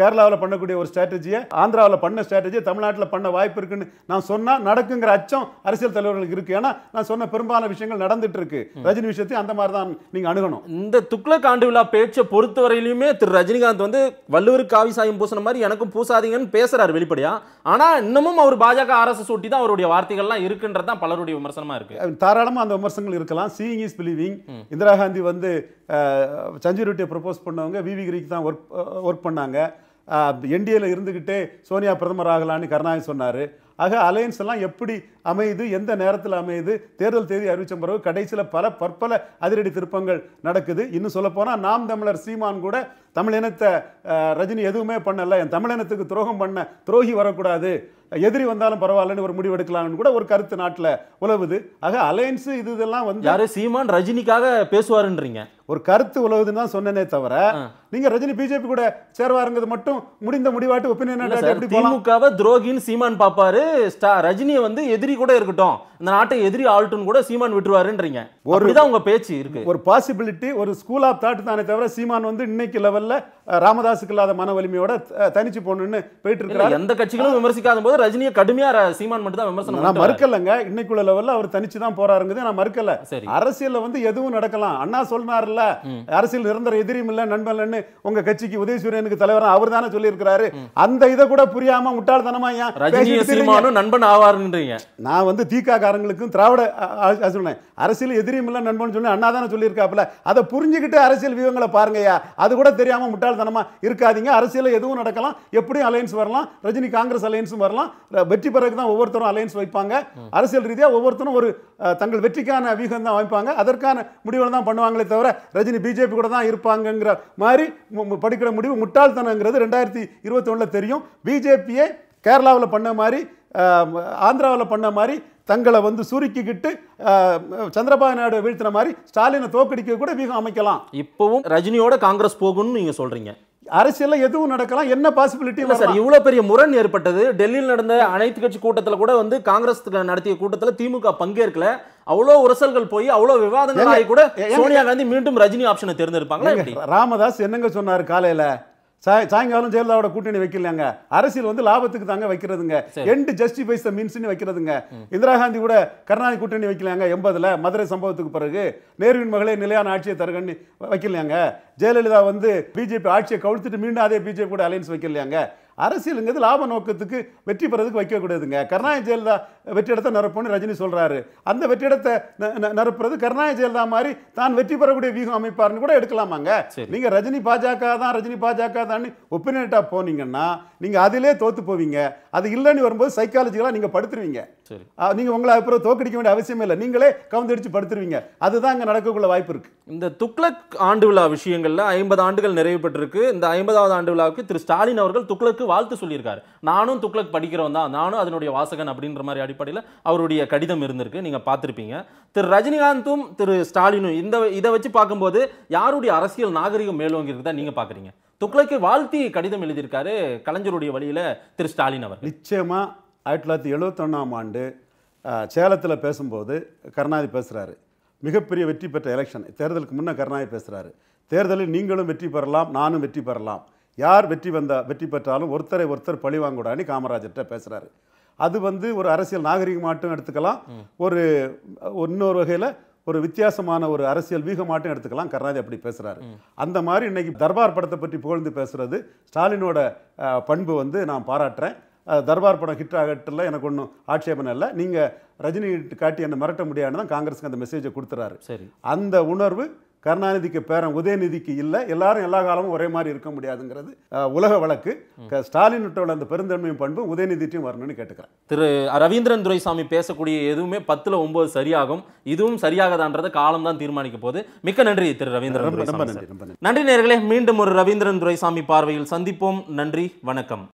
கேரளாவில் பண்ணக்கூடிய ஒரு ஸ்ட்ராட்டஜியை ஆந்திராவில் பண்ண ஸ்ட்ராட்டஜியை தமிழ்நாட்டில் பண்ண வாய்ப்பு இருக்குன்னு நான் சொன்னால் நடக்குங்கிற அச்சம் அரசியல் தலைவர்களுக்கு இருக்குது ஏன்னா நான் சொன்ன பெரும்பாலான விஷயங்கள் நடந்துட்டு இருக்கு ரஜினி விஷயத்தையும் அந்த மாதிரி தான் நீங்கள் அணுகணும் இந்த துக்ளக் ஆண்டு விழா பேச்சை பொறுத்தவரையிலுமே திரு ரஜினிகாந்த் வந்து வள்ளுவர் காவி சாயம் பூசின மாதிரி எனக்கும் பூசாதீங்கன்னு பேசுறாரு வெளிப்படையாக ஆனால் இன்னமும் அவர் பாஜக ஆர்எஸ்எஸ் ஒட்டி தான் அவருடைய வார்த்தைகள்லாம் இருக்குன்றது தான் பலருடைய விமர்சனமாக இருக்கு தாராளமாக அந்த விமர்சனங்கள் இருக்கலாம் seeing is believing Indira Gandhi வந்து ரெட்டியை ப்ரப்போஸ் பண்ணவங்க கிரிக்கு தான் ஒர்க் ஒர்க் பண்ணாங்க என்டிஏல இருந்துக்கிட்டே சோனியா பிரதமர் ஆகலான்னு கருணாநிதி சொன்னார் ஆக அலையன்ஸ் எல்லாம் எப்படி அமையுது எந்த நேரத்தில் அமையுது தேர்தல் தேதி அறிவித்த பிறகு கடைசியில் பல பற்பல அதிரடி திருப்பங்கள் நடக்குது இன்னும் சொல்லப்போனால் நாம் தமிழர் சீமான் கூட தமிழினத்தை ரஜினி எதுவுமே பண்ணலை என் தமிழினத்துக்கு துரோகம் பண்ண துரோகி வரக்கூடாது எதிரி வந்தாலும் பரவாயில்லன்னு ஒரு முடிவு எடுக்கலாம்னு கூட ஒரு கருத்து நாட்டில் உழவுது ஆக அலையன்ஸ் இது இதெல்லாம் வந்து யாரு சீமான் ரஜினிக்காக பேசுவாருன்றீங்க ஒரு கருத்து உழவுதுன்னு தான் சொன்னேனே தவிர நீங்க ரஜினி பிஜேபி கூட சேர்வாருங்கிறது மட்டும் முடிந்த முடிவாட்டு ஒப்பீனியன் திமுகவை துரோகின்னு சீமான் பாப்பாரு ரஜினியை வந்து எதிரி கூட இருக்கட்டும் இந்த நாட்டை எதிரி ஆள்ட்டும் கூட சீமான் விட்டுருவாருன்றீங்க ஒரு தான் உங்க பேச்சு இருக்கு ஒரு பாசிபிலிட்டி ஒரு ஸ்கூல் ஆஃப் தாட் தானே தவிர சீமான் வந்து இன்னைக்கு லெவல்ல ராமதாஸுக்கு இல்லாத மன வலிமையோட தனிச்சு போகணும்னு போயிட்டு இருக்காரு எந்த கட்சிகளும் விமர்சிக்காத போது மட்டும் ரஜினியை கடுமையா சீமான் மட்டும் தான் விமர்சனம் நான் மறுக்கலைங்க இன்னைக்குள்ள லெவல்ல அவர் தனிச்சு தான் போறாருங்கிறது நான் மறுக்கல அரசியல் வந்து எதுவும் நடக்கலாம் அண்ணா சொல்றாருல்ல அரசியல் நிரந்தர எதிரியும் இல்ல நண்பன் உங்க கட்சிக்கு உதய சூரியனுக்கு தலைவர் அவர் தானே சொல்லியிருக்கிறாரு இருக்கிறாரு அந்த இதை கூட புரியாம முட்டாள்தனமா ஏன் சீமானும் நண்பன் ஆவாருன்றீங்க நான் வந்து காரங்களுக்கும் திராவிட சொன்னேன் அரசியல் எதிரியும் இல்ல நண்பன் சொல்லி அண்ணா தானே சொல்லியிருக்காப்புல அதை புரிஞ்சுக்கிட்டு அரசியல் வியூகங்களை பாருங்கயா அது கூட தெரியாம முட்டாள்தனமா இருக்காதீங்க அரசியல் எதுவும் நடக்கலாம் எப்படியும் அலையன்ஸ் வரலாம் ரஜினி காங்கிரஸ் அலையன்ஸும் வரலாம் வெற்றி பிறகு தான் ஒவ்வொருத்தரும் அலையன்ஸ் வைப்பாங்க அரசியல் ரீதியாக ஒவ்வொருத்தரும் ஒரு தங்கள் வெற்றிக்கான வியூகம் தான் வைப்பாங்க அதற்கான முடிவுகள் தான் பண்ணுவாங்களே தவிர ரஜினி பிஜேபி கூட தான் இருப்பாங்கங்கிற மாதிரி படிக்கிற முடிவு முட்டாள்தனங்கிறது ரெண்டாயிரத்தி இருபத்தொன்னில் தெரியும் பிஜேபியை கேரளாவில் பண்ண மாதிரி ஆந்திராவில் பண்ண மாதிரி தங்களை வந்து சுருக்கிக்கிட்டு சந்திரபாபு நாயுடு வீழ்த்தின மாதிரி ஸ்டாலினை தோக்கடிக்க கூட வீகம் அமைக்கலாம் இப்போவும் ரஜினியோட காங்கிரஸ் போகும்னு நீங்கள் சொல்கிறீங்க அரசியல்ல எதுவும் நடக்கலாம் என்ன பாசிபிலிட்டி இல்லை சார் இவ்வளோ பெரிய முரண் ஏற்பட்டது டெல்லியில் நடந்த அனைத்து கட்சி கூட்டத்தில் கூட வந்து காங்கிரஸ் நடத்திய கூட்டத்தில் திமுக பங்கேற்கல அவ்வளோ உரசல்கள் போய் அவ்வளோ விவாதங்கள் ஆகி கூட சோனியா காந்தி மீண்டும் ரஜினி ஆப்ஷனை தேர்ந்தெடுப்பாங்க ராமதாஸ் என்னங்க சொன்னார் காலையில் சாய் சாயங்காலம் ஜெயலலிதாவோட கூட்டணி வைக்கலங்க அரசியல் வந்து லாபத்துக்கு தாங்க வைக்கிறதுங்க எண்டு ஜஸ்டிஃபைஸ் த மீன்ஸ்னு வைக்கிறதுங்க இந்திரா காந்தி கூட கருணாநிதி கூட்டணி வைக்கலாங்க எண்பதில் மதுரை சம்பவத்துக்கு பிறகு நேருவின் மகளே நிலையான ஆட்சியை தருகன்னு வைக்கலையாங்க ஜெயலலிதா வந்து பிஜேபி ஆட்சியை கவுழ்த்துட்டு மீண்டும் அதே பிஜேபி கூட அலையன்ஸ் வைக்கலையாங்க அரசியலுங்கிறது லாப நோக்கத்துக்கு வெற்றி பெறதுக்கு வைக்கக்கூடாதுங்க கருணாநிதி ஜெயலலிதா வெற்றி இடத்தை நிரப்புன்னு ரஜினி சொல்கிறாரு அந்த வெற்றி இடத்தை நிரப்புறது கருணாநிதி ஜெயலலிதா மாதிரி தான் வெற்றி பெறக்கூடிய வியூகம் அமைப்பார்னு கூட எடுக்கலாமாங்க நீங்கள் ரஜினி பாஜக தான் ரஜினி பாஜக தான் ஒப்பினேட்டாக போனீங்கன்னா நீங்கள் அதிலே தோற்று போவீங்க அது இல்லைன்னு வரும்போது சைக்காலஜிக்கலாக நீங்கள் படுத்துருவீங்க சரி நீங்கள் உங்களை அப்புறம் தோக்கடிக்க வேண்டிய அவசியமே இல்லை நீங்களே கவுந்தடிச்சு படுத்துருவீங்க அதுதான் இங்கே நடக்கக்குள்ள வாய்ப்பு இருக்குது இந்த துக்ளக் ஆண்டு விழா விஷயங்களில் ஐம்பது ஆண்டுகள் நிறைவு பெற்றிருக்கு இந்த ஐம்பதாவது ஆண்டு விழாவுக்கு திரு ஸ்டாலின் அவர்கள் துக்ளக்கு வாழ்த்து சொல்லியிருக்காரு நானும் துக்ளக் படிக்கிறவன் தான் நானும் அதனுடைய வாசகன் அப்படின்ற மாதிரி அடிப்படையில் அவருடைய கடிதம் இருந்திருக்கு நீங்கள் பார்த்துருப்பீங்க திரு ரஜினிகாந்தும் திரு ஸ்டாலினும் இந்த இதை வச்சு பார்க்கும்போது யாருடைய அரசியல் நாகரிகம் மேலோங்கிறது தான் நீங்கள் பார்க்குறீங்க துக்ளக்கு வாழ்த்தி கடிதம் எழுதியிருக்காரு கலைஞருடைய வழியில் திரு ஸ்டாலின் அவர் நிச்சயமாக ஆயிரத்தி தொள்ளாயிரத்தி எழுபத்தொன்னாம் ஆண்டு சேலத்தில் பேசும்போது கருணாநிதி பேசுகிறாரு மிகப்பெரிய வெற்றி பெற்ற எலெக்ஷன் தேர்தலுக்கு முன்னே கருணாநிதி பேசுகிறாரு தேர்தலில் நீங்களும் வெற்றி பெறலாம் நானும் வெற்றி பெறலாம் யார் வெற்றி வந்த வெற்றி பெற்றாலும் ஒருத்தரை ஒருத்தர் பழி வாங்கூடாதுன்னு காமராஜர்கிட்ட பேசுகிறாரு அது வந்து ஒரு அரசியல் மாட்டும் எடுத்துக்கலாம் ஒரு இன்னொரு வகையில் ஒரு வித்தியாசமான ஒரு அரசியல் மாட்டும் எடுத்துக்கலாம் கருணாதி அப்படி பேசுகிறாரு அந்த மாதிரி இன்னைக்கு தர்பார் படத்தை பற்றி புகழ்ந்து பேசுகிறது ஸ்டாலினோட பண்பு வந்து நான் பாராட்டுறேன் தர்பார் படம் ஹிட் ஆகட்டில் எனக்கு ஒன்றும் ஆட்சேபனை இல்லை நீங்கள் ரஜினி காட்டி என்னை மிரட்ட முடியாதுன்னு தான் காங்கிரஸுக்கு அந்த மெசேஜை கொடுத்துறாரு சரி அந்த உணர்வு கருணாநிதிக்கு பேரன் உதயநிதிக்கு இல்லை எல்லாரும் எல்லா காலமும் ஒரே மாதிரி இருக்க முடியாதுங்கிறது உலக வழக்கு ஸ்டாலின் விட்டோட அந்த பெருந்தன்மையும் பண்பு உதயநிதிட்டையும் வரணும்னு கேட்டுக்கிறேன் திரு ரவீந்திரன் துரைசாமி பேசக்கூடிய எதுவுமே பத்தில் ஒன்பது சரியாகும் இதுவும் சரியாகதான்றதை காலம் தான் தீர்மானிக்க போது மிக்க நன்றி திரு ரவீந்திரன் நன்றி நேர்களே மீண்டும் ஒரு ரவீந்திரன் துரைசாமி பார்வையில் சந்திப்போம் நன்றி வணக்கம்